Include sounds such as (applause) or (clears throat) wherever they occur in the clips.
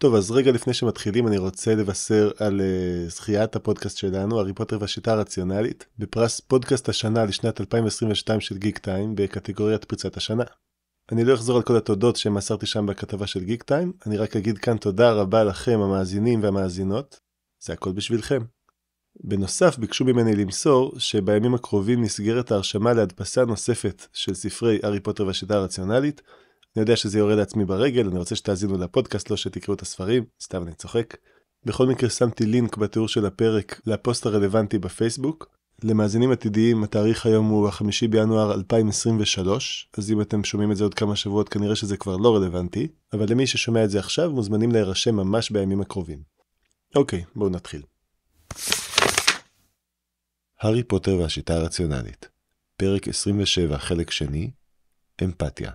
טוב, אז רגע לפני שמתחילים, אני רוצה לבשר על uh, זכיית הפודקאסט שלנו, הארי פוטר והשיטה הרציונלית, בפרס פודקאסט השנה לשנת 2022 של גיק טיים, בקטגוריית פריצת השנה. אני לא אחזור על כל התודות שמסרתי שם בכתבה של גיק טיים, אני רק אגיד כאן תודה רבה לכם, המאזינים והמאזינות, זה הכל בשבילכם. בנוסף, ביקשו ממני למסור שבימים הקרובים נסגרת ההרשמה להדפסה נוספת של ספרי הארי פוטר והשיטה הרציונלית, אני יודע שזה יורד לעצמי ברגל, אני רוצה שתאזינו לפודקאסט, לא שתקראו את הספרים, סתם אני צוחק. בכל מקרה שמתי לינק בתיאור של הפרק לפוסט הרלוונטי בפייסבוק. למאזינים עתידיים התאריך היום הוא החמישי בינואר 2023, אז אם אתם שומעים את זה עוד כמה שבועות כנראה שזה כבר לא רלוונטי, אבל למי ששומע את זה עכשיו מוזמנים להירשם ממש בימים הקרובים. אוקיי, בואו נתחיל. הארי פוטר והשיטה הרציונלית, פרק 27, חלק שני, אמפתיה.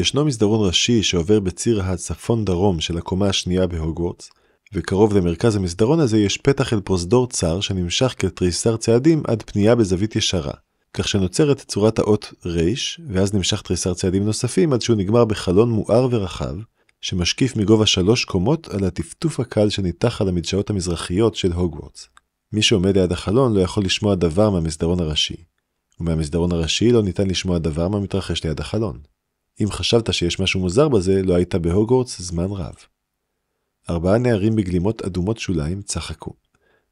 ישנו מסדרון ראשי שעובר בציר הצפון-דרום של הקומה השנייה בהוגוורטס, וקרוב למרכז המסדרון הזה יש פתח אל פרוזדור צר שנמשך כתריסר צעדים עד פנייה בזווית ישרה, כך שנוצרת צורת האות ר' ואז נמשך תריסר צעדים נוספים עד שהוא נגמר בחלון מואר ורחב, שמשקיף מגובה שלוש קומות על הטפטוף הקל שניתח על המדשאות המזרחיות של הוגוורטס. מי שעומד ליד החלון לא יכול לשמוע דבר מהמסדרון הראשי, ומהמסדרון הראשי לא ניתן לשמוע דבר מה מתרחש ליד החלון. אם חשבת שיש משהו מוזר בזה, לא היית בהוגוורטס זמן רב. ארבעה נערים בגלימות אדומות שוליים צחקו,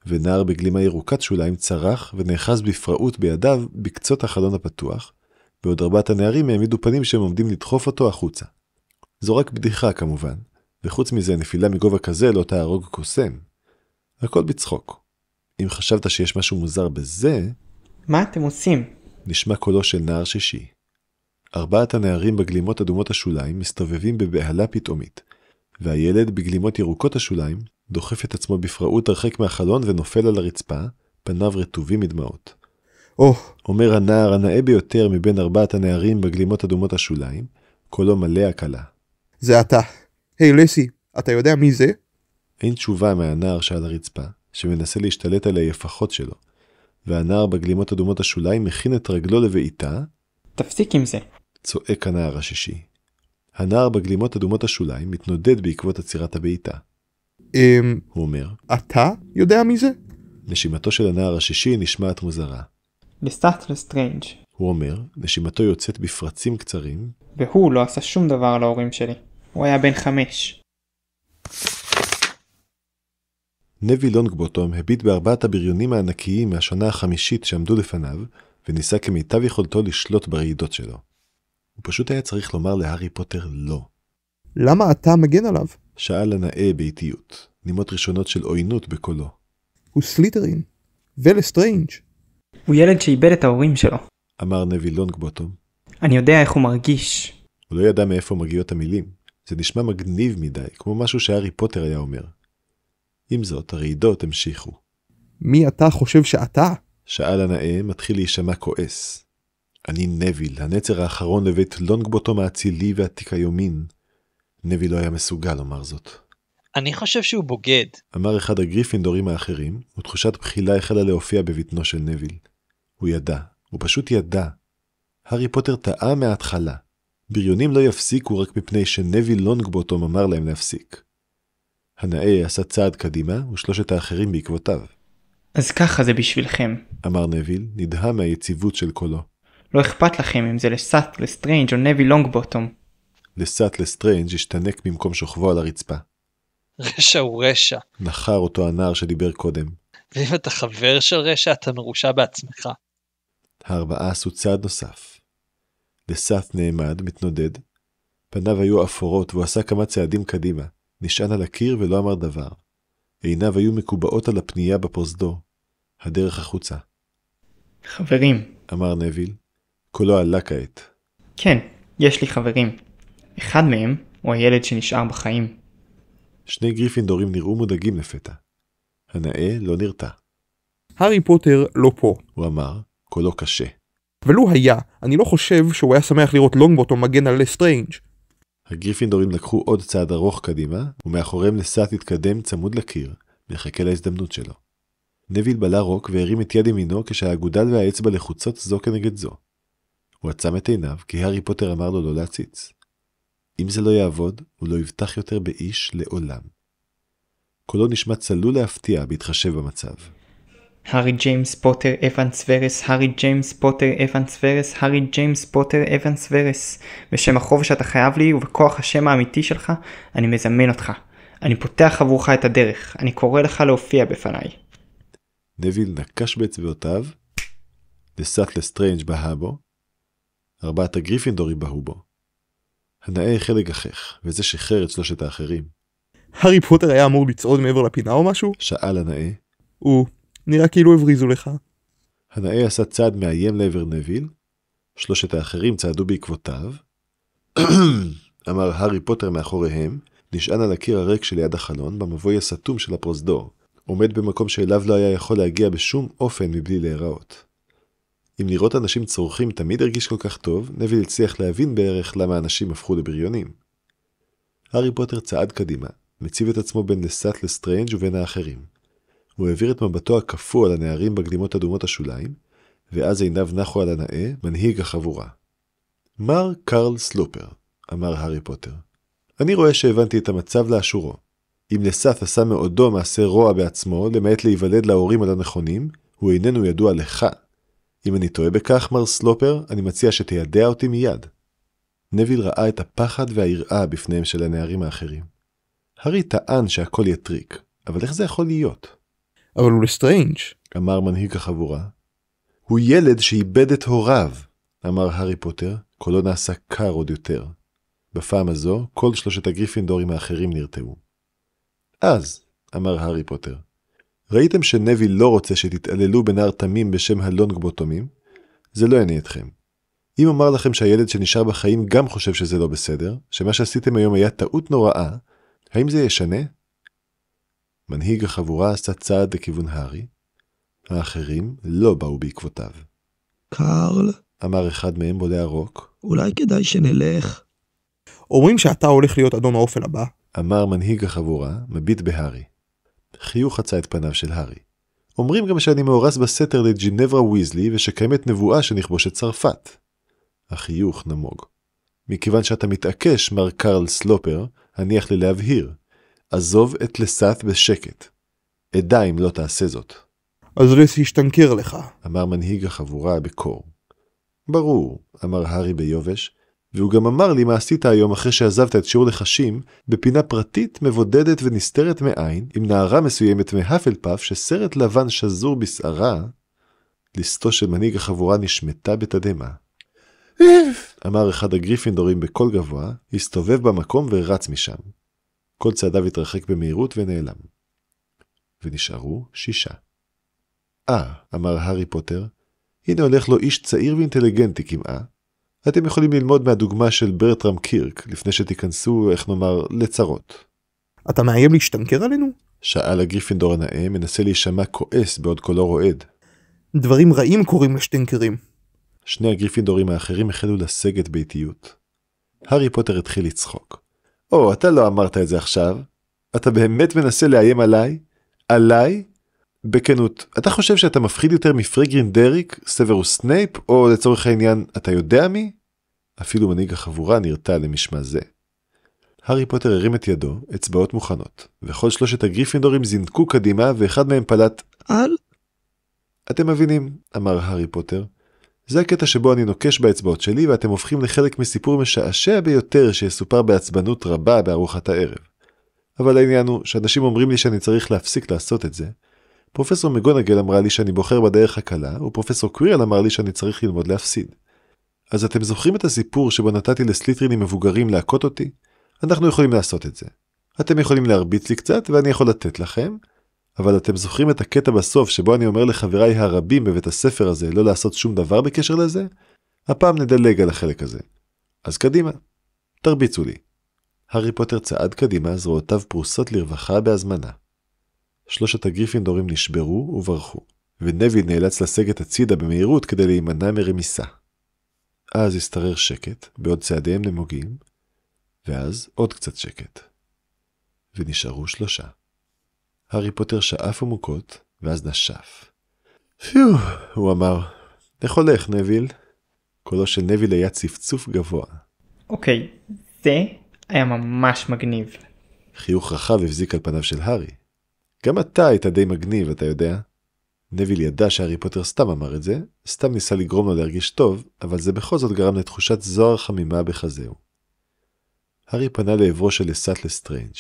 ונער בגלימה ירוקת שוליים צרח ונאחז בפראות בידיו בקצות החלון הפתוח, ועוד ארבעת הנערים העמידו פנים שהם עומדים לדחוף אותו החוצה. זו רק בדיחה כמובן, וחוץ מזה נפילה מגובה כזה לא תהרוג קוסם. הכל בצחוק. אם חשבת שיש משהו מוזר בזה... מה אתם עושים? נשמע קולו של נער שישי. ארבעת הנערים בגלימות אדומות השוליים מסתובבים בבהלה פתאומית, והילד בגלימות ירוקות השוליים דוחף את עצמו בפראות הרחק מהחלון ונופל על הרצפה, פניו רטובים מדמעות. או! Oh. אומר הנער הנאה ביותר מבין ארבעת הנערים בגלימות אדומות השוליים, קולו מלא הקלה. זה אתה. היי hey, לסי, אתה יודע מי זה? אין תשובה מהנער שעל הרצפה, שמנסה להשתלט על היפחות שלו, והנער בגלימות אדומות השוליים מכין את רגלו לבעיטה. תפסיק עם זה. צועק הנער השישי. הנער בגלימות אדומות השוליים מתנודד בעקבות עצירת הבעיטה. אמ... הוא אומר. אתה יודע מי זה? נשימתו של הנער השישי נשמעת מוזרה. לסטאטל סטרנג' הוא אומר, נשימתו יוצאת בפרצים קצרים. והוא לא עשה שום דבר להורים שלי. הוא היה בן חמש. נבי לונגבוטום הביט בארבעת הבריונים הענקיים מהשנה החמישית שעמדו לפניו, וניסה כמיטב יכולתו לשלוט ברעידות שלו. הוא פשוט היה צריך לומר להארי פוטר לא. למה אתה מגן עליו? שאל הנאה באיטיות, נימות ראשונות של עוינות בקולו. הוא סליטרין, ולסטריינג'. הוא ילד שאיבד את ההורים שלו. אמר נביל לונגבוטום. אני יודע איך הוא מרגיש. הוא לא ידע מאיפה מגיעות המילים. זה נשמע מגניב מדי, כמו משהו שהארי פוטר היה אומר. עם זאת, הרעידות המשיכו. מי אתה חושב שאתה? שאל הנאה, מתחיל להישמע כועס. אני נביל, הנצר האחרון לבית לונגבוטום האצילי ועתיק היומין. נביל לא היה מסוגל לומר זאת. אני חושב שהוא בוגד. אמר אחד הגריפינדורים האחרים, ותחושת בחילה החלה להופיע בבטנו של נביל. הוא ידע, הוא פשוט ידע. הארי פוטר טעה מההתחלה. בריונים לא יפסיקו רק מפני שנביל לונגבוטום אמר להם להפסיק. הנאה עשה צעד קדימה, ושלושת האחרים בעקבותיו. אז ככה זה בשבילכם. אמר נביל, נדהם מהיציבות של קולו. לא אכפת לכם אם זה לסאט, לסטרנג' או נבי לונג בוטום. לסאט לסטרנג' השתנק במקום שוכבו על הרצפה. רשע הוא רשע. נחר אותו הנער שדיבר קודם. ואם אתה חבר של רשע, אתה מרושע בעצמך. הארבעה עשו צעד נוסף. לסאט נעמד, מתנודד. פניו היו אפורות והוא עשה כמה צעדים קדימה. נשען על הקיר ולא אמר דבר. עיניו היו מקובעות על הפנייה בפרוזדור. הדרך החוצה. חברים, אמר נביל, קולו עלה כעת. כן, יש לי חברים. אחד מהם הוא הילד שנשאר בחיים. שני גריפינדורים נראו מודאגים לפתע. הנאה לא נרתע. הארי פוטר לא פה, הוא אמר, קולו קשה. ולו היה, אני לא חושב שהוא היה שמח לראות לונגבוטום מגן על לסטריינג'. הגריפינדורים לקחו עוד צעד ארוך קדימה, ומאחוריהם נסעת התקדם צמוד לקיר, מחכה להזדמנות שלו. נביל בלה רוק והרים את יד ימינו כשהאגודל והאצבע לחוצות זו כנגד זו. הוא עצם את עיניו כי הארי פוטר אמר לו לא להציץ. אם זה לא יעבוד, הוא לא יבטח יותר באיש לעולם. קולו נשמע צלול להפתיע בהתחשב במצב. הארי ג'יימס פוטר אבנס ורס, הארי ג'יימס פוטר אבנס ורס, הארי ג'יימס פוטר אבנס ורס. בשם החוב שאתה חייב לי ובכוח השם האמיתי שלך, אני מזמן אותך. אני פותח עבורך את הדרך, אני קורא לך להופיע בפניי. נביל נקש באצבעותיו, לסט לסטרנג' בהאבו, ארבעת הגריפינדורים בהו בו. הנאה החל לגחך, וזה שחרר את שלושת האחרים. הארי פוטר היה אמור לצעוד מעבר לפינה או משהו? שאל הנאה. הוא, נראה כאילו הבריזו לך. הנאה עשה צעד מאיים לעבר נביל, שלושת האחרים צעדו בעקבותיו. (clears throat) אמר הארי פוטר מאחוריהם, נשען על הקיר הריק שליד החלון במבוי הסתום של הפרוזדור, עומד במקום שאליו לא היה יכול להגיע בשום אופן מבלי להיראות. אם לראות אנשים צורכים תמיד הרגיש כל כך טוב, נביל הצליח להבין בערך למה אנשים הפכו לבריונים. הארי פוטר צעד קדימה, מציב את עצמו בין לסאט לסטרנג' ובין האחרים. הוא העביר את מבטו הקפוא על הנערים בגלימות אדומות השוליים, ואז עיניו נחו על הנאה, מנהיג החבורה. מר קרל סלופר, אמר הארי פוטר, אני רואה שהבנתי את המצב לאשורו. אם לסאט עשה מעודו מעשה רוע בעצמו, למעט להיוולד להורים הלא נכונים, הוא איננו ידוע לך, אם אני טועה בכך, מר סלופר, אני מציע שתיידע אותי מיד. נביל ראה את הפחד והיראה בפניהם של הנערים האחרים. הארי טען שהכל יטריק, אבל איך זה יכול להיות? אבל הוא לסטרנג', אמר מנהיג החבורה. הוא ילד שאיבד את הוריו, אמר הארי פוטר, קולו נעשה קר עוד יותר. בפעם הזו, כל שלושת הגריפינדורים האחרים נרתעו. אז, אמר הארי פוטר, ראיתם שנביל לא רוצה שתתעללו בנער תמים בשם הלונגבוטומים? זה לא יעניין אתכם. אם אמר לכם שהילד שנשאר בחיים גם חושב שזה לא בסדר, שמה שעשיתם היום היה טעות נוראה, האם זה ישנה? מנהיג החבורה עשה צעד לכיוון הארי, האחרים לא באו בעקבותיו. קארל, אמר אחד מהם בולע רוק. אולי כדאי שנלך. אומרים שאתה הולך להיות אדון האופל הבא. אמר מנהיג החבורה, מביט בהארי. חיוך חצה את פניו של הארי. אומרים גם שאני מאורס בסתר לג'ינברה ויזלי ושקיימת נבואה שנכבוש את צרפת. החיוך נמוג. מכיוון שאתה מתעקש, מר קרל סלופר, הניח לי להבהיר. עזוב את לסת בשקט. אדע אם לא תעשה זאת. אז לס ישתנקר לך, אמר מנהיג החבורה בקור. ברור, אמר הארי ביובש, והוא גם אמר לי מה עשית היום אחרי שעזבת את שיעור לחשים, בפינה פרטית מבודדת ונסתרת מעין, עם נערה מסוימת מהפלפף שסרט לבן שזור בשערה. ליסתו של מנהיג החבורה נשמטה בתדהמה. אמר אחד הגריפינדורים בקול גבוה, הסתובב במקום ורץ משם. כל צעדיו התרחק במהירות ונעלם. ונשארו שישה. אה, אמר הארי פוטר, הנה הולך לו איש צעיר ואינטליגנטי כמעט, אתם יכולים ללמוד מהדוגמה של ברטרם קירק לפני שתיכנסו, איך נאמר, לצרות. אתה מאיים להשתנקר עלינו? שאל הגריפינדור הנאה, מנסה להישמע כועס בעוד קולו רועד. דברים רעים קורים לשטנקרים. שני הגריפינדורים האחרים החלו לסגת באיטיות. הארי פוטר התחיל לצחוק. או, oh, אתה לא אמרת את זה עכשיו. אתה באמת מנסה לאיים עליי? עליי? בכנות, אתה חושב שאתה מפחיד יותר מפריגרין דריק, סוורוס סנייפ, או לצורך העניין, אתה יודע מי? אפילו מנהיג החבורה נרתע למשמע זה. הארי פוטר הרים את ידו, אצבעות מוכנות, וכל שלושת הגריפינדורים זינקו קדימה, ואחד מהם פלט על. אתם מבינים, אמר הארי פוטר, זה הקטע שבו אני נוקש באצבעות שלי, ואתם הופכים לחלק מסיפור משעשע ביותר שיסופר בעצבנות רבה בארוחת הערב. אבל העניין הוא שאנשים אומרים לי שאני צריך להפסיק לעשות את זה, פרופסור מגונגל אמרה לי שאני בוחר בדרך הקלה, ופרופסור קווירל אמר לי שאני צריך ללמוד להפסיד. אז אתם זוכרים את הסיפור שבו נתתי לסליטרינים מבוגרים להכות אותי? אנחנו יכולים לעשות את זה. אתם יכולים להרביץ לי קצת ואני יכול לתת לכם, אבל אתם זוכרים את הקטע בסוף שבו אני אומר לחבריי הרבים בבית הספר הזה לא לעשות שום דבר בקשר לזה? הפעם נדלג על החלק הזה. אז קדימה, תרביצו לי. הארי פוטר צעד קדימה, זרועותיו פרוסות לרווחה בהזמנה. שלושת הגריפינדורים נשברו וברחו, ונביל נאלץ לסגת הצידה במהירות כדי להימנע מרמיסה. אז השתרר שקט, בעוד צעדיהם נמוגים, ואז עוד קצת שקט. ונשארו שלושה. הארי פוטר שאף עמוקות, ואז נשף. פיו, הוא אמר, איך הולך, נביל? קולו של נביל היה צפצוף גבוה. אוקיי, okay, זה היה ממש מגניב. חיוך רחב הבזיק על פניו של הארי. גם אתה היית די מגניב, אתה יודע. נביל ידע שהארי פוטר סתם אמר את זה, סתם ניסה לגרום לו להרגיש טוב, אבל זה בכל זאת גרם לתחושת זוהר חמימה בחזהו. הארי פנה לעברו של לסט לסטרנג'.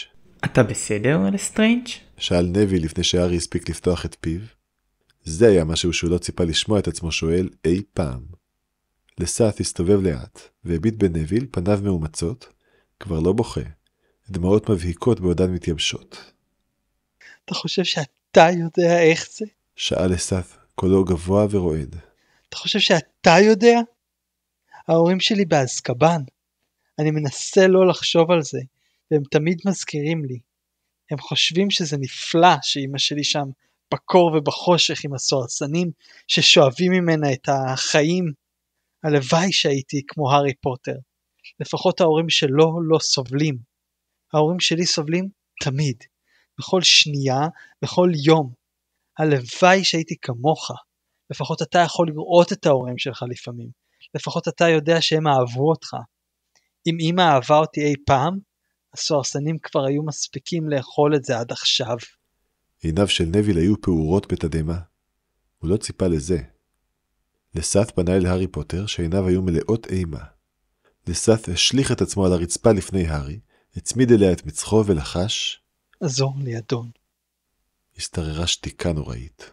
אתה בסדר, לסטרנג'? שאל נביל לפני שהארי הספיק לפתוח את פיו. זה היה משהו שהוא לא ציפה לשמוע את עצמו שואל אי פעם. לסת הסתובב לאט, והביט בנביל פניו מאומצות, כבר לא בוכה. דמעות מבהיקות בעודן מתייבשות. אתה חושב שאתה יודע איך זה? שאל אסף, קולו גבוה ורועד. אתה חושב שאתה יודע? ההורים שלי באזקבן. אני מנסה לא לחשוב על זה, והם תמיד מזכירים לי. הם חושבים שזה נפלא שאימא שלי שם בקור ובחושך עם הסוהרסנים ששואבים ממנה את החיים. הלוואי שהייתי כמו הארי פוטר. לפחות ההורים שלו לא סובלים. ההורים שלי סובלים תמיד. בכל שנייה, בכל יום. הלוואי שהייתי כמוך. לפחות אתה יכול לראות את ההורים שלך לפעמים. לפחות אתה יודע שהם אהבו אותך. אם אמא אהבה אותי אי פעם, הסוהרסנים כבר היו מספיקים לאכול את זה עד עכשיו. עיניו של נביל היו פעורות בתדהמה. הוא לא ציפה לזה. לסת פנה אל הארי פוטר, שעיניו היו מלאות אימה. לסת השליך את עצמו על הרצפה לפני הארי, הצמיד אליה את מצחו ולחש, עזור לי, אדון. השתררה שתיקה נוראית.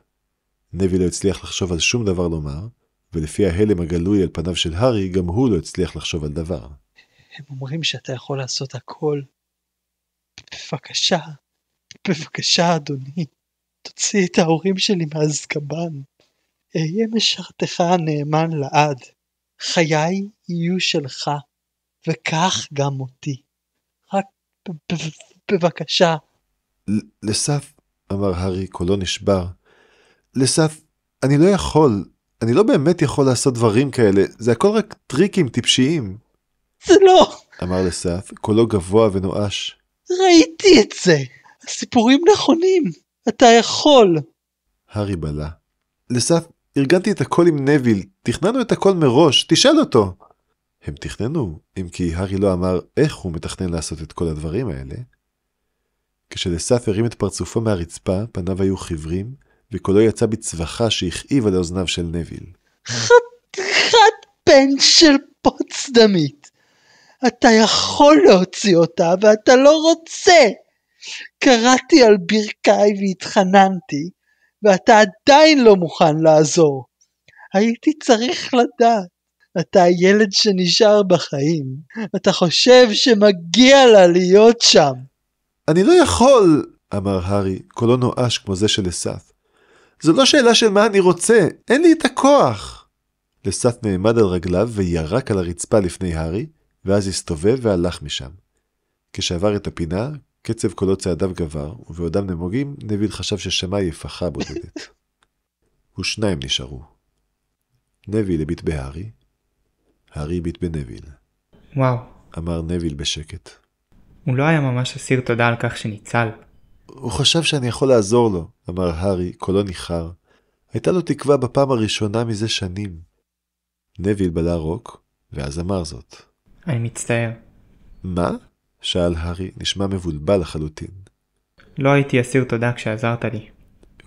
נבי לא הצליח לחשוב על שום דבר לומר, ולפי ההלם הגלוי על פניו של הארי, גם הוא לא הצליח לחשוב על דבר. הם אומרים שאתה יכול לעשות הכל. בבקשה, בבקשה, אדוני, תוציא את ההורים שלי מאזקבאן. אהיה משרתך הנאמן לעד. חיי יהיו שלך, וכך גם אותי. רק בבקשה, לסף, אמר הארי, קולו נשבר, לסף, אני לא יכול, אני לא באמת יכול לעשות דברים כאלה, זה הכל רק טריקים טיפשיים. זה לא. אמר לסף, קולו גבוה ונואש. ראיתי את זה, הסיפורים נכונים, אתה יכול. הארי בלע. לסף, ארגנתי את הכל עם נביל, תכננו את הכל מראש, תשאל אותו. הם תכננו, אם כי הארי לא אמר איך הוא מתכנן לעשות את כל הדברים האלה, כשלסף הרים את פרצופו מהרצפה, פניו היו חיוורים, וקולו יצא בצווחה שהכאיב על אוזניו של נביל. חתיכת בן של פוצדמית. אתה יכול להוציא אותה, ואתה לא רוצה. קראתי על ברכיי והתחננתי, ואתה עדיין לא מוכן לעזור. הייתי צריך לדעת. אתה הילד שנשאר בחיים. אתה חושב שמגיע לה להיות שם. אני לא יכול, אמר הארי, קולו נואש כמו זה של אסף. זו לא שאלה של מה אני רוצה, אין לי את הכוח. לסת נעמד על רגליו וירק על הרצפה לפני הארי, ואז הסתובב והלך משם. כשעבר את הפינה, קצב קולות צעדיו גבר, ובעודם נמוגים, נביל חשב ששמע יפחה בודדת. (laughs) ושניים נשארו. נביל הביט בהארי, הארי הביט בנביל. וואו. אמר נביל בשקט. הוא לא היה ממש אסיר תודה על כך שניצל. הוא חשב שאני יכול לעזור לו, אמר הארי, קולו ניחר. הייתה לו תקווה בפעם הראשונה מזה שנים. נביל בלע רוק, ואז אמר זאת. אני מצטער. מה? שאל הארי, נשמע מבולבל לחלוטין. לא הייתי אסיר תודה כשעזרת לי.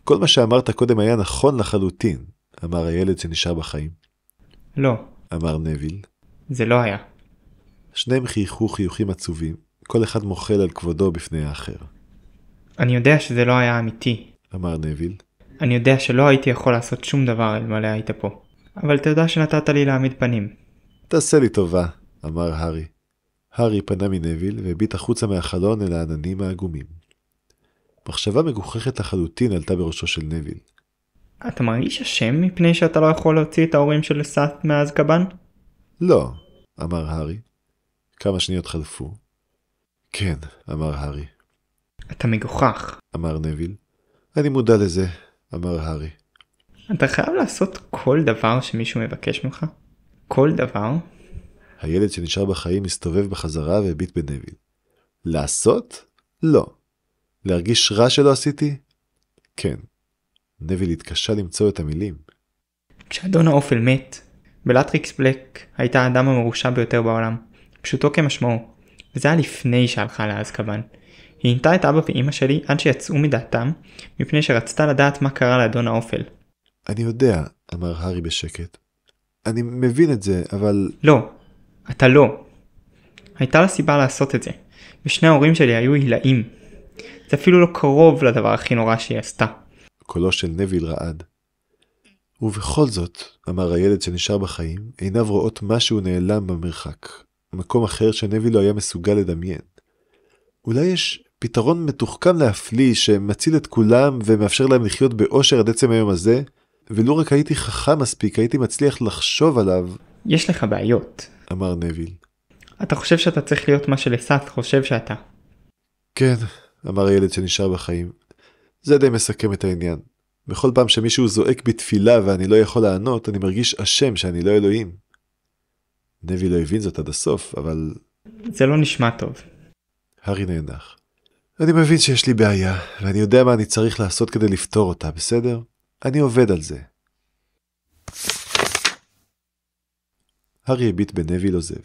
כל מה שאמרת קודם היה נכון לחלוטין, אמר הילד שנשאר בחיים. לא. אמר נביל. זה לא היה. שניהם חייכו חיוכים עצובים, כל אחד מוחל על כבודו בפני האחר. אני יודע שזה לא היה אמיתי. אמר נביל. אני יודע שלא הייתי יכול לעשות שום דבר אלמלא היית פה. אבל תודה שנתת לי להעמיד פנים. תעשה לי טובה, אמר הארי. הארי פנה מנביל והביט החוצה מהחלון אל העננים העגומים. מחשבה מגוחכת לחלוטין עלתה בראשו של נביל. אתה מרגיש אשם מפני שאתה לא יכול להוציא את ההורים של סאט מאזקבאן? לא, אמר הארי. כמה שניות חלפו, כן, אמר הארי. אתה מגוחך, אמר נביל. אני מודע לזה, אמר הארי. אתה חייב לעשות כל דבר שמישהו מבקש ממך? כל דבר? הילד שנשאר בחיים הסתובב בחזרה והביט בנביל. לעשות? לא. להרגיש רע שלא עשיתי? כן. נביל התקשה למצוא את המילים. כשאדון האופל מת, בלטריקס בלק הייתה האדם המרושע ביותר בעולם, פשוטו כמשמעו. וזה היה לפני שהלכה לאזקבן. היא הינתה את אבא ואימא שלי עד שיצאו מדעתם, מפני שרצתה לדעת מה קרה לאדון האופל. אני יודע, אמר הארי בשקט. אני מבין את זה, אבל... לא, אתה לא. הייתה לה סיבה לעשות את זה, ושני ההורים שלי היו הילאים. זה אפילו לא קרוב לדבר הכי נורא שהיא עשתה. קולו של נביל רעד. ובכל זאת, אמר הילד שנשאר בחיים, עיניו רואות משהו נעלם במרחק. מקום אחר שנביל לא היה מסוגל לדמיין. אולי יש פתרון מתוחכם להפליא שמציל את כולם ומאפשר להם לחיות באושר עד עצם היום הזה, ולו רק הייתי חכם מספיק הייתי מצליח לחשוב עליו. יש לך בעיות, אמר נביל. אתה חושב שאתה צריך להיות מה שלסאט חושב שאתה. כן, אמר הילד שנשאר בחיים. זה די מסכם את העניין. בכל פעם שמישהו זועק בתפילה ואני לא יכול לענות, אני מרגיש אשם שאני לא אלוהים. דבי לא הבין זאת עד הסוף, אבל... זה לא נשמע טוב. הארי נאנח. אני מבין שיש לי בעיה, ואני יודע מה אני צריך לעשות כדי לפתור אותה, בסדר? אני עובד על זה. הארי הביט בנביל עוזב.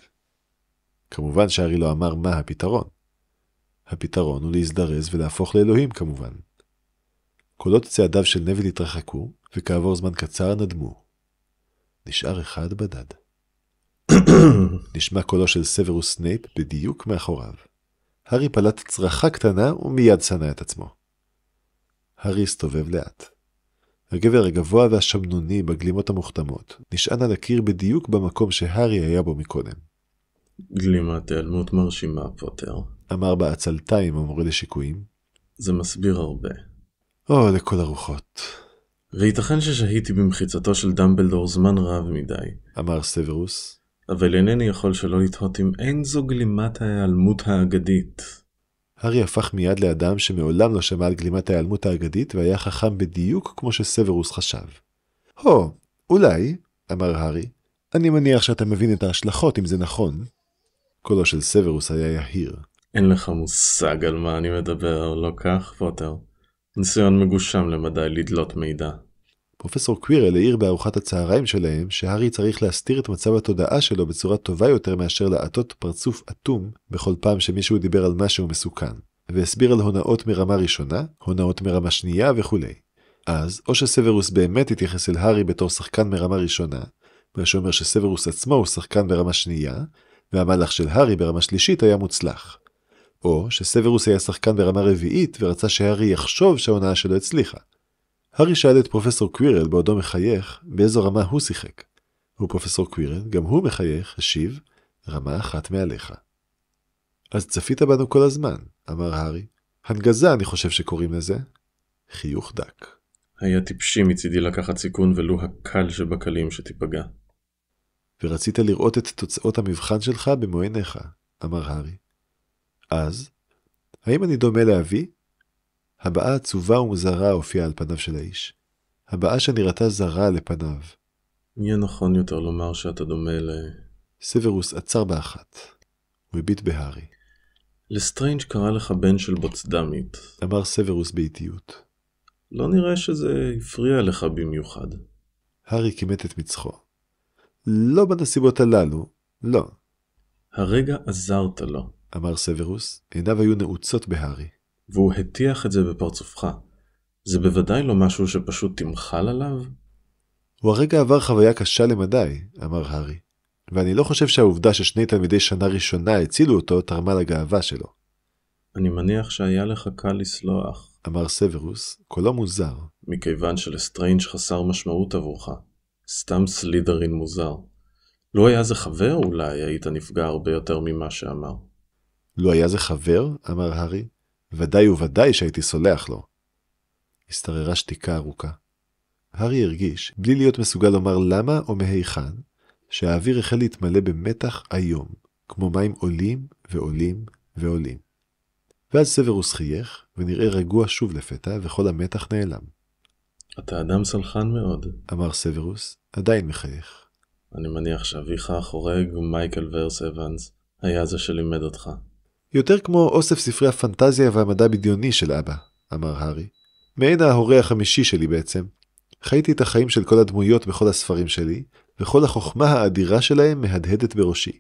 כמובן שהארי לא אמר מה הפתרון. הפתרון הוא להזדרז ולהפוך לאלוהים כמובן. קולות צעדיו של נביל התרחקו, וכעבור זמן קצר נדמו. נשאר אחד בדד. נשמע קולו של סוורוס סנייפ בדיוק מאחוריו. הארי פלט צרחה קטנה ומיד שנא את עצמו. הארי הסתובב לאט. הגבר הגבוה והשמנוני בגלימות המוכתמות נשען על הקיר בדיוק במקום שהארי היה בו מקודם. גלימת היעלמות מרשימה, פוטר. אמר בעצלתיים המורה לשיקויים. זה מסביר הרבה. או, לכל הרוחות. וייתכן ששהיתי במחיצתו של דמבלדור זמן רב מדי. אמר סוורוס. אבל אינני יכול שלא לתהות אם אין זו גלימת ההיעלמות האגדית. הארי הפך מיד לאדם שמעולם לא שמע על גלימת ההיעלמות האגדית והיה חכם בדיוק כמו שסוורוס חשב. הו, אולי, אמר הארי, אני מניח שאתה מבין את ההשלכות אם זה נכון. קולו של סוורוס היה יהיר. אין לך מושג על מה אני מדבר, לא כך, פוטר? ניסיון מגושם למדי לדלות מידע. פרופסור קווירל העיר בארוחת הצהריים שלהם שהארי צריך להסתיר את מצב התודעה שלו בצורה טובה יותר מאשר לעטות פרצוף אטום בכל פעם שמישהו דיבר על משהו מסוכן, והסביר על הונאות מרמה ראשונה, הונאות מרמה שנייה וכולי. אז, או שסוורוס באמת התייחס אל הארי בתור שחקן מרמה ראשונה, מה שאומר שסוורוס עצמו הוא שחקן ברמה שנייה, והמהלך של הארי ברמה שלישית היה מוצלח. או שסוורוס היה שחקן ברמה רביעית ורצה שהארי יחשוב שההונאה שלו הצליחה. הארי שאל את פרופסור קווירל בעודו מחייך, באיזו רמה הוא שיחק. ופרופסור קווירל, גם הוא מחייך, השיב, רמה אחת מעליך. אז צפית בנו כל הזמן, אמר הארי. הנגזה אני חושב שקוראים לזה. חיוך דק. היה טיפשי מצידי לקחת סיכון ולו הקל שבקלים שתיפגע. ורצית לראות את תוצאות המבחן שלך במו עיניך, אמר הארי. אז, האם אני דומה לאבי? הבעה עצובה ומוזרה הופיעה על פניו של האיש. הבעה שנראתה זרה לפניו. יהיה נכון יותר לומר שאתה דומה ל... סוורוס עצר באחת. הוא הביט בהארי. לסטרנג' קרא לך בן של בוצדמית. אמר סוורוס באיטיות. לא נראה שזה הפריע לך במיוחד. הארי כימת את מצחו. לא בנסיבות הללו, לא. הרגע עזרת לו. אמר סוורוס, עיניו היו נעוצות בהארי. והוא הטיח את זה בפרצופך. זה בוודאי לא משהו שפשוט תמחל עליו? הוא הרגע עבר חוויה קשה למדי, אמר הארי, ואני לא חושב שהעובדה ששני תלמידי שנה ראשונה הצילו אותו תרמה לגאווה שלו. אני מניח שהיה לך קל לסלוח, אמר סוורוס, קולו מוזר. מכיוון שלסטריינג' חסר משמעות עבורך. סתם סלידרין מוזר. לו לא היה זה חבר, אולי היית נפגע הרבה יותר ממה שאמר. לו לא היה זה חבר? אמר הארי. ודאי וודאי שהייתי סולח לו. השתררה שתיקה ארוכה. הארי הרגיש, בלי להיות מסוגל לומר למה או מהיכן, שהאוויר החל להתמלא במתח איום, כמו מים עולים ועולים ועולים. ואז סוורוס חייך, ונראה רגוע שוב לפתע, וכל המתח נעלם. אתה אדם סלחן מאוד, אמר סוורוס, עדיין מחייך. אני מניח שאביך החורג, מייקל ורס אבנס, היה זה שלימד אותך. יותר כמו אוסף ספרי הפנטזיה והמדע הבדיוני של אבא, אמר הארי. מעין ההורה החמישי שלי בעצם. חייתי את החיים של כל הדמויות בכל הספרים שלי, וכל החוכמה האדירה שלהם מהדהדת בראשי.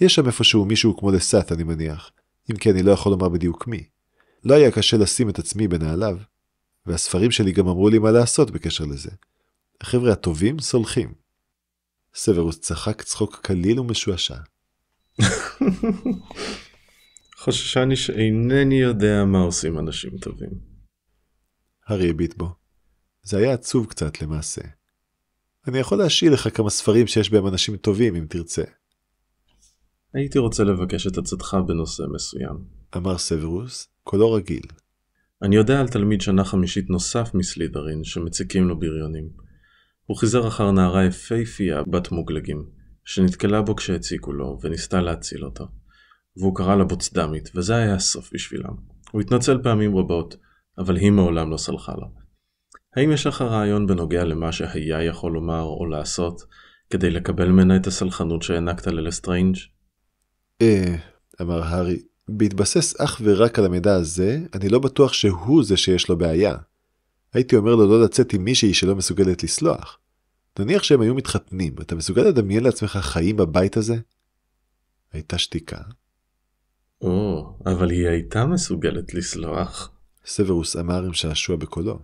יש שם איפשהו מישהו כמו לסאט, אני מניח, אם כי כן, אני לא יכול לומר בדיוק מי. לא היה קשה לשים את עצמי בנעליו, והספרים שלי גם אמרו לי מה לעשות בקשר לזה. החבר'ה הטובים סולחים. סוורוס צחק צחוק קליל ומשועשע. (laughs) חששני שאינני יודע מה עושים אנשים טובים. הארי הביט בו. זה היה עצוב קצת למעשה. אני יכול להשאיר לך כמה ספרים שיש בהם אנשים טובים אם תרצה. הייתי רוצה לבקש את עצתך בנושא מסוים. אמר סברוס קולו רגיל. אני יודע על תלמיד שנה חמישית נוסף מסלידרין שמציקים לו בריונים. הוא חיזר אחר נערה יפייפייה בת מוגלגים, שנתקלה בו כשהציקו לו וניסתה להציל אותו. והוא קרא לה בוצדמית, וזה היה הסוף בשבילם. הוא התנצל פעמים רבות, אבל היא מעולם לא סלחה לו. האם יש לך רעיון בנוגע למה שהיה יכול לומר או לעשות, כדי לקבל ממנה את הסלחנות שהענקת ללסטריינג'? אה, אמר הארי, בהתבסס אך ורק על המידע הזה, אני לא בטוח שהוא זה שיש לו בעיה. הייתי אומר לו לא לצאת עם מישהי שלא מסוגלת לסלוח. נניח שהם היו מתחתנים, אתה מסוגל לדמיין לעצמך חיים בבית הזה? הייתה שתיקה, או, אבל היא הייתה מסוגלת לסלוח. סוורוס אמר עם שעשוע בקולו.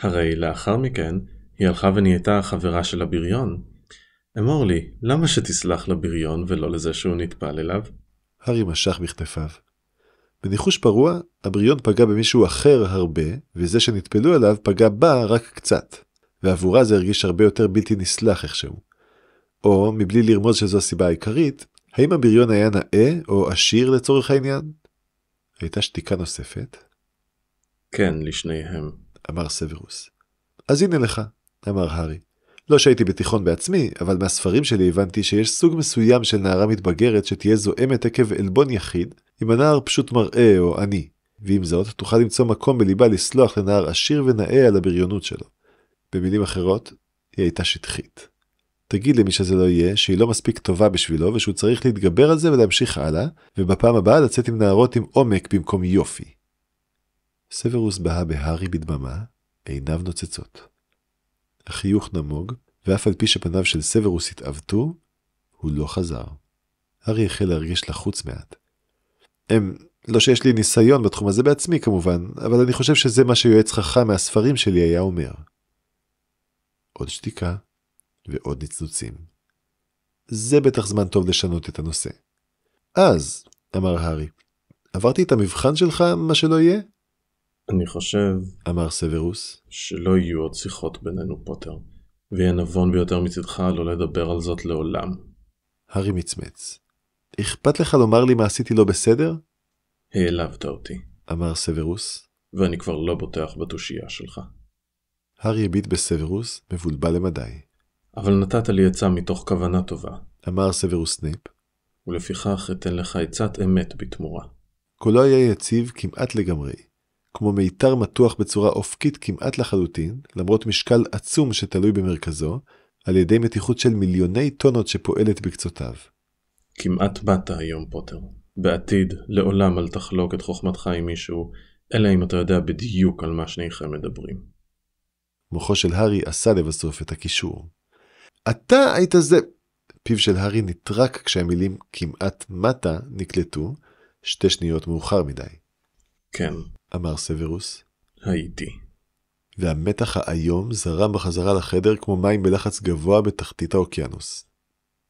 הרי לאחר מכן, היא הלכה ונהייתה החברה של הבריון. אמור לי, למה שתסלח לבריון ולא לזה שהוא נטפל אליו? הארי משך בכתפיו. בניחוש פרוע, הבריון פגע במישהו אחר הרבה, וזה שנטפלו אליו פגע בה רק קצת, ועבורה זה הרגיש הרבה יותר בלתי נסלח איכשהו. או, מבלי לרמוז שזו הסיבה העיקרית, האם הבריון היה נאה או עשיר לצורך העניין? הייתה שתיקה נוספת. כן, לשניהם. אמר סוורוס. אז הנה לך, אמר הארי. לא שהייתי בתיכון בעצמי, אבל מהספרים שלי הבנתי שיש סוג מסוים של נערה מתבגרת שתהיה זועמת עקב עלבון יחיד, אם הנער פשוט מראה או עני. ועם זאת, תוכל למצוא מקום בליבה לסלוח לנער עשיר ונאה על הבריונות שלו. במילים אחרות, היא הייתה שטחית. תגיד למי שזה לא יהיה שהיא לא מספיק טובה בשבילו ושהוא צריך להתגבר על זה ולהמשיך הלאה, ובפעם הבאה לצאת עם נערות עם עומק במקום יופי. סוורוס בהה בהארי בדממה, עיניו נוצצות. החיוך נמוג, ואף על פי שפניו של סוורוס התעוותו, הוא לא חזר. הארי החל להרגיש לחוץ מעט. הם, אמ, לא שיש לי ניסיון בתחום הזה בעצמי כמובן, אבל אני חושב שזה מה שיועץ חכם מהספרים שלי היה אומר. עוד שתיקה. ועוד נצנוצים. זה בטח זמן טוב לשנות את הנושא. אז, אמר הארי, עברתי את המבחן שלך, מה שלא יהיה? אני חושב, אמר סוורוס, שלא יהיו עוד שיחות בינינו, פוטר, ויהיה נבון ביותר מצדך לא לדבר על זאת לעולם. הארי מצמץ. אכפת לך לומר לי מה עשיתי לא בסדר? העלבת אותי, אמר סוורוס, ואני כבר לא בוטח בתושייה שלך. הארי הביט בסוורוס, מבולבל למדי. אבל נתת לי עצה מתוך כוונה טובה. אמר סוורוס סנייפ. ולפיכך אתן לך עצת אמת בתמורה. קולו היה יציב כמעט לגמרי, כמו מיתר מתוח בצורה אופקית כמעט לחלוטין, למרות משקל עצום שתלוי במרכזו, על ידי מתיחות של מיליוני טונות שפועלת בקצותיו. כמעט באת היום, פוטר. בעתיד, לעולם אל תחלוק את חוכמתך עם מישהו, אלא אם אתה יודע בדיוק על מה שניכם מדברים. מוחו של הארי עשה לבסוף את הקישור. אתה היית זה. פיו של הארי נטרק כשהמילים כמעט מטה נקלטו שתי שניות מאוחר מדי. כן. אמר סוורוס. הייתי. והמתח האיום זרם בחזרה לחדר כמו מים בלחץ גבוה בתחתית האוקיינוס.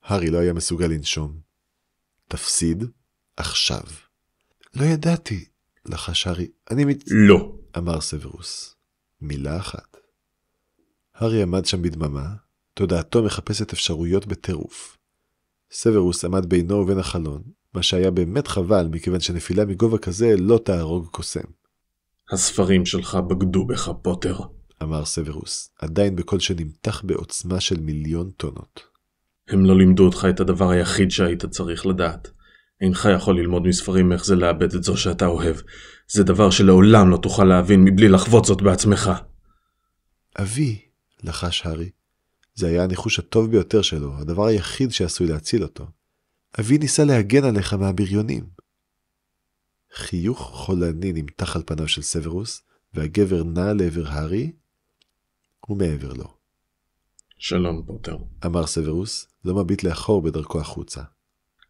הארי לא היה מסוגל לנשום. תפסיד עכשיו. לא ידעתי, לחש הארי. אני מת... לא. אמר סוורוס. מילה אחת. הארי עמד שם בדממה, תודעתו מחפשת אפשרויות בטירוף. סוורוס עמד בינו ובין החלון, מה שהיה באמת חבל מכיוון שנפילה מגובה כזה לא תהרוג קוסם. הספרים שלך בגדו בך, פוטר. אמר סוורוס, עדיין בקול שנמתח בעוצמה של מיליון טונות. הם לא לימדו אותך את הדבר היחיד שהיית צריך לדעת. אינך יכול ללמוד מספרים איך זה לאבד את זו שאתה אוהב. זה דבר שלעולם לא תוכל להבין מבלי לחוות זאת בעצמך. אבי, לחש הארי, זה היה הניחוש הטוב ביותר שלו, הדבר היחיד שעשוי להציל אותו. אבי ניסה להגן עליך מהבריונים. חיוך חולני נמתח על פניו של סוורוס, והגבר נע לעבר הארי ומעבר לו. שלום, פוטר. אמר סוורוס, לא מביט לאחור בדרכו החוצה.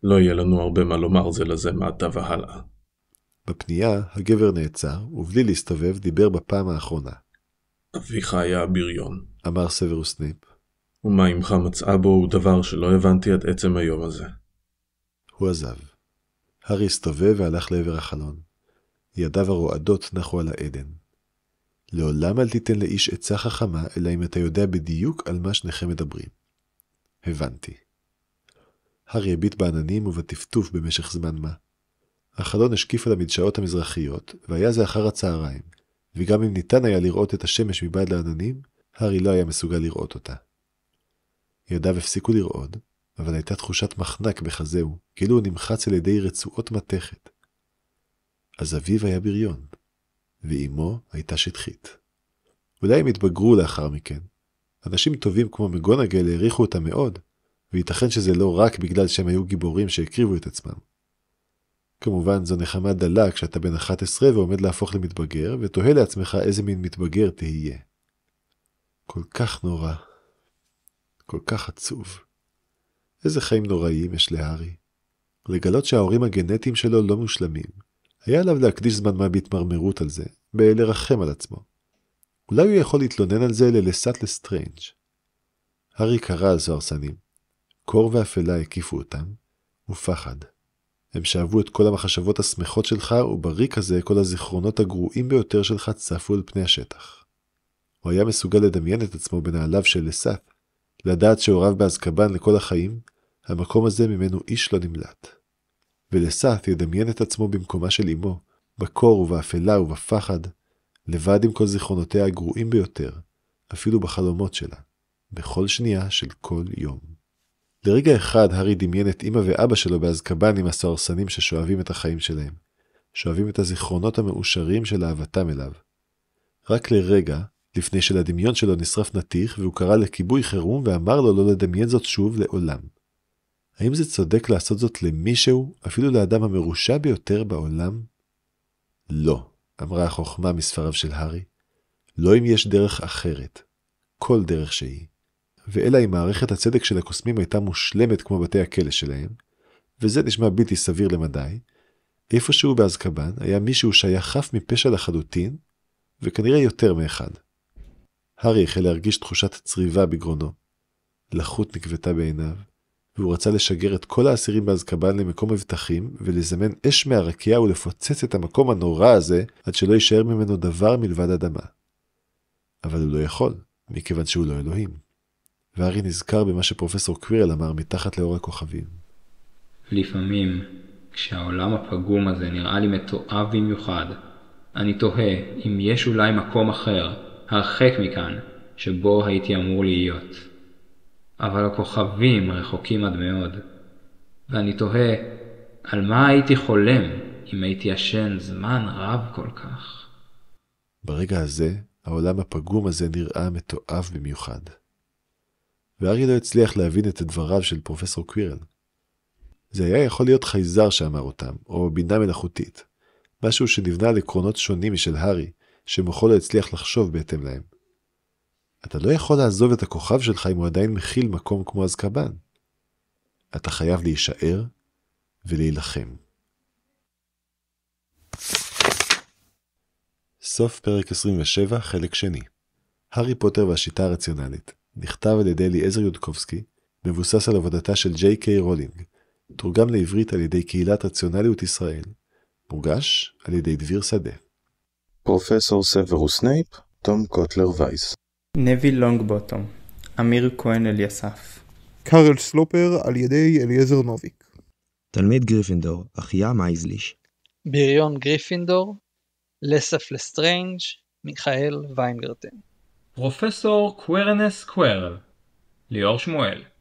לא יהיה לנו הרבה מה לומר זה לזה מעתה והלאה. בפנייה, הגבר נעצר, ובלי להסתובב, דיבר בפעם האחרונה. אביך היה הבריון. אמר סוורוס סניפ, ומה אמך מצאה בו הוא דבר שלא הבנתי עד עצם היום הזה. הוא עזב. הארי הסתובב והלך לעבר החלון. ידיו הרועדות נחו על העדן. לעולם אל תיתן לאיש עצה חכמה, אלא אם אתה יודע בדיוק על מה שניכם מדברים. הבנתי. הארי הביט בעננים ובטפטוף במשך זמן מה. החלון השקיף על המדשאות המזרחיות, והיה זה אחר הצהריים, וגם אם ניתן היה לראות את השמש מבעד לעננים, הארי לא היה מסוגל לראות אותה. ידיו הפסיקו לרעוד, אבל הייתה תחושת מחנק בחזהו, כאילו הוא נמחץ על ידי רצועות מתכת. אז אביו היה בריון, ואימו הייתה שטחית. אולי הם התבגרו לאחר מכן. אנשים טובים כמו מגונגל העריכו אותם מאוד, וייתכן שזה לא רק בגלל שהם היו גיבורים שהקריבו את עצמם. כמובן זו נחמה דלה כשאתה בן 11 ועומד להפוך למתבגר, ותוהה לעצמך איזה מין מתבגר תהיה. כל כך נורא. כל כך עצוב. איזה חיים נוראיים יש להארי. לגלות שההורים הגנטיים שלו לא מושלמים. היה עליו להקדיש זמן מה בהתמרמרות על זה, בלרחם על עצמו. אולי הוא יכול להתלונן על זה ללסת לסטרנג'. הארי קרא על סוהרסנים. קור ואפלה הקיפו אותם, ופחד. הם שאבו את כל המחשבות השמחות שלך, ובריק הזה כל הזיכרונות הגרועים ביותר שלך צפו על פני השטח. הוא היה מסוגל לדמיין את עצמו בנעליו של לסת, לדעת שהוריו באזקבן לכל החיים, המקום הזה ממנו איש לא נמלט. ולסת ידמיין את עצמו במקומה של אמו, בקור ובאפלה ובפחד, לבד עם כל זיכרונותיה הגרועים ביותר, אפילו בחלומות שלה, בכל שנייה של כל יום. לרגע אחד הארי דמיין את אמא ואבא שלו באזקבן עם הסוהרסנים ששואבים את החיים שלהם, שואבים את הזיכרונות המאושרים של אהבתם אליו. רק לרגע, לפני שלדמיון שלו נשרף נתיך והוא קרא לכיבוי חירום ואמר לו לא לדמיין זאת שוב לעולם. האם זה צודק לעשות זאת למישהו, אפילו לאדם המרושע ביותר בעולם? לא, אמרה החוכמה מספריו של הארי, לא אם יש דרך אחרת, כל דרך שהיא. ואלא אם מערכת הצדק של הקוסמים הייתה מושלמת כמו בתי הכלא שלהם, וזה נשמע בלתי סביר למדי, איפשהו באזקבן היה מישהו שהיה חף מפשע לחלוטין, וכנראה יותר מאחד. הארי החל להרגיש תחושת צריבה בגרונו. לחות נקבתה בעיניו, והוא רצה לשגר את כל האסירים באזקבאן למקום מבטחים, ולזמן אש מהרקיע ולפוצץ את המקום הנורא הזה, עד שלא יישאר ממנו דבר מלבד אדמה. אבל הוא לא יכול, מכיוון שהוא לא אלוהים. והארי נזכר במה שפרופסור קווירל אמר מתחת לאור הכוכבים. לפעמים, כשהעולם הפגום הזה נראה לי מתועב במיוחד, אני תוהה אם יש אולי מקום אחר, הרחק מכאן, שבו הייתי אמור להיות. אבל הכוכבים רחוקים עד מאוד, ואני תוהה על מה הייתי חולם אם הייתי ישן זמן רב כל כך. ברגע הזה, העולם הפגום הזה נראה מתועב במיוחד. וארי לא הצליח להבין את דבריו של פרופסור קווירל. זה היה יכול להיות חייזר שאמר אותם, או בינה מלאכותית, משהו שנבנה על עקרונות שונים משל הארי, שמוחו לא הצליח לחשוב בהתאם להם. אתה לא יכול לעזוב את הכוכב שלך אם הוא עדיין מכיל מקום כמו אזקבן. אתה חייב להישאר ולהילחם. סוף פרק 27, חלק שני. הארי פוטר והשיטה הרציונלית נכתב על ידי אליעזר יודקובסקי, מבוסס על עבודתה של ג'יי קיי רולינג, תורגם לעברית על ידי קהילת רציונליות ישראל, מורגש על ידי דביר שדה. פרופסור סברוס סנייפ, תום קוטלר וייס. נביל לונגבוטום, אמיר כהן אליסף. קארל סלופר על ידי אליעזר נוביק. תלמיד גריפינדור, אחיה מייזליש. בריון גריפינדור, לסף לסטרנג', מיכאל ויינגרטן. פרופסור קוורנס קוורל, ליאור שמואל.